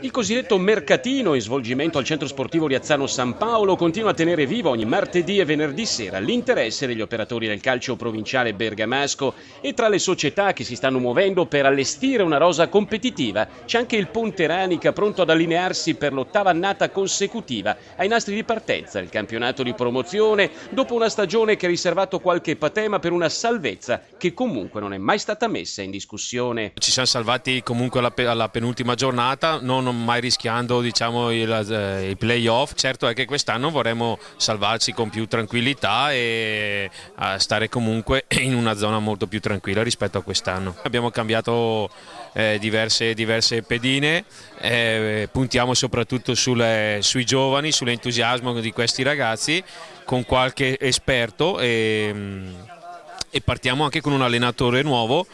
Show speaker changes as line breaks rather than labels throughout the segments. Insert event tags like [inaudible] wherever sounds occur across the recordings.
Il cosiddetto mercatino in svolgimento al centro sportivo Riazzano San Paolo continua a tenere vivo ogni martedì e venerdì sera l'interesse degli operatori del calcio provinciale bergamasco e tra le società che si stanno muovendo per allestire una rosa competitiva c'è anche il Ponteranica pronto ad allinearsi per l'ottava annata consecutiva ai nastri di partenza del campionato di promozione dopo una stagione che ha riservato qualche patema per una salvezza che comunque non è mai stata messa in discussione.
Ci siamo salvati comunque alla, penultima giornata giornata, non mai rischiando diciamo, il, eh, il playoff. Certo è che quest'anno vorremmo salvarci con più tranquillità e eh, stare comunque in una zona molto più tranquilla rispetto a quest'anno. Abbiamo cambiato eh, diverse, diverse, pedine, eh, puntiamo soprattutto sulle, sui giovani, sull'entusiasmo di questi ragazzi con qualche esperto e, mm, e partiamo anche con un allenatore nuovo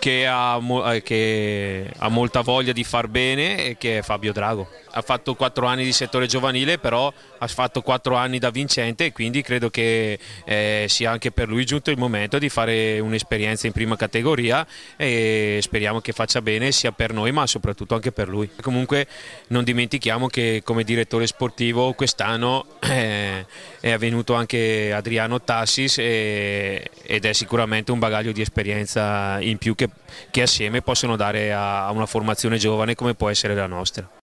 che ha, eh, che ha, molta voglia di far bene e che è Fabio Drago. Ha fatto quattro anni di settore giovanile, però ha fatto quattro anni da vincente e quindi credo che eh, sia anche per lui giunto il momento di fare un'esperienza in prima categoria e speriamo che faccia bene sia per noi ma soprattutto anche per lui. Comunque non dimentichiamo che come direttore sportivo quest'anno... [clears throat] Eh, è venuto anche Adriano Tassis e, ed è sicuramente un bagaglio di esperienza in più che, che assieme possono dare a, a una formazione giovane come può essere la nostra.